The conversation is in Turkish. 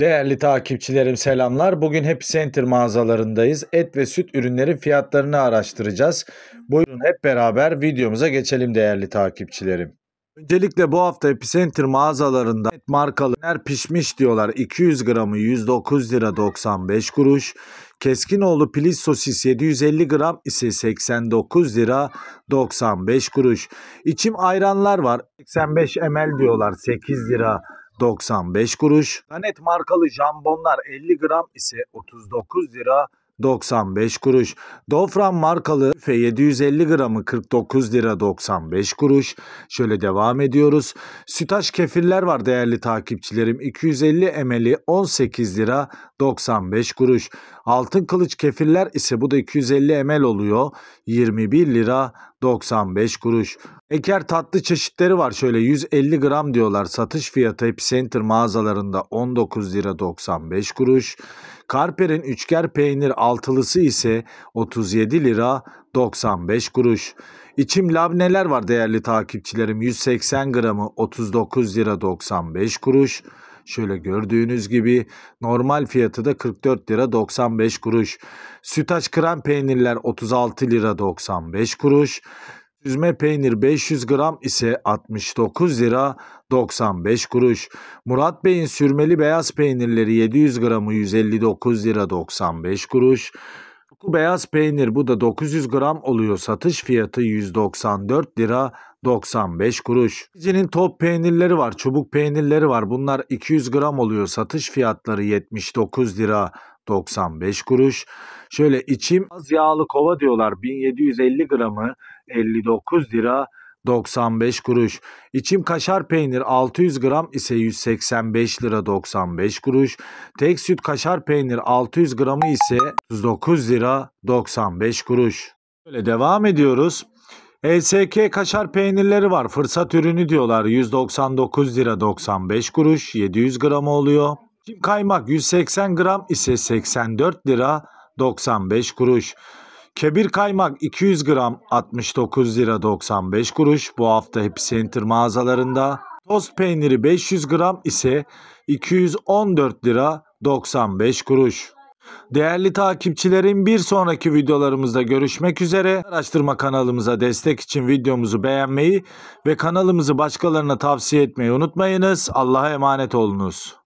Değerli takipçilerim selamlar. Bugün Happy Center mağazalarındayız. Et ve süt ürünlerin fiyatlarını araştıracağız. Buyurun hep beraber videomuza geçelim değerli takipçilerim. Öncelikle bu hafta Epicenter mağazalarında et markalı ürünler pişmiş diyorlar. 200 gramı 109 lira 95 kuruş. Keskinoğlu pilis sosis 750 gram ise 89 lira 95 kuruş. İçim ayranlar var. 85 ml diyorlar 8 lira 95 kuruş. Danet markalı jambonlar 50 gram ise 39 lira 95 kuruş. Dofran markalı F 750 gramı 49 lira 95 kuruş. Şöyle devam ediyoruz. Sütaş kefirler var değerli takipçilerim. 250 emeli 18 lira 95 kuruş. Altın kılıç kefirler ise bu da 250 emel oluyor. 21 lira 95 kuruş. Eker tatlı çeşitleri var şöyle 150 gram diyorlar satış fiyatı Epicenter mağazalarında 19 lira 95 kuruş. Karper'in üçger peynir altılısı ise 37 lira 95 kuruş. İçim labneler var değerli takipçilerim 180 gramı 39 lira 95 kuruş. Şöyle gördüğünüz gibi normal fiyatı da 44 lira 95 kuruş. Sütaç krem peynirler 36 lira 95 kuruş. Süzme peynir 500 gram ise 69 lira 95 kuruş. Murat Bey'in sürmeli beyaz peynirleri 700 gramı 159 lira 95 kuruş. Bu beyaz peynir bu da 900 gram oluyor. Satış fiyatı 194 lira 95 kuruş. Cinin top peynirleri var, çubuk peynirleri var. Bunlar 200 gram oluyor. Satış fiyatları 79 lira 95 kuruş. Şöyle içim az yağlı kova diyorlar. 1750 gramı 59 lira 95 kuruş. İçim kaşar peynir 600 gram ise 185 lira 95 kuruş. Tek süt kaşar peynir 600 gramı ise 9 lira 95 kuruş. Böyle devam ediyoruz. ESK kaşar peynirleri var. Fırsat ürünü diyorlar. 199 lira 95 kuruş. 700 gram oluyor. Kaymak 180 gram ise 84 lira 95 kuruş. Kebir kaymak 200 gram 69 lira 95 kuruş. Bu hafta Happy Center mağazalarında. Tost peyniri 500 gram ise 214 lira 95 kuruş. Değerli takipçilerim bir sonraki videolarımızda görüşmek üzere. Araştırma kanalımıza destek için videomuzu beğenmeyi ve kanalımızı başkalarına tavsiye etmeyi unutmayınız. Allah'a emanet olunuz.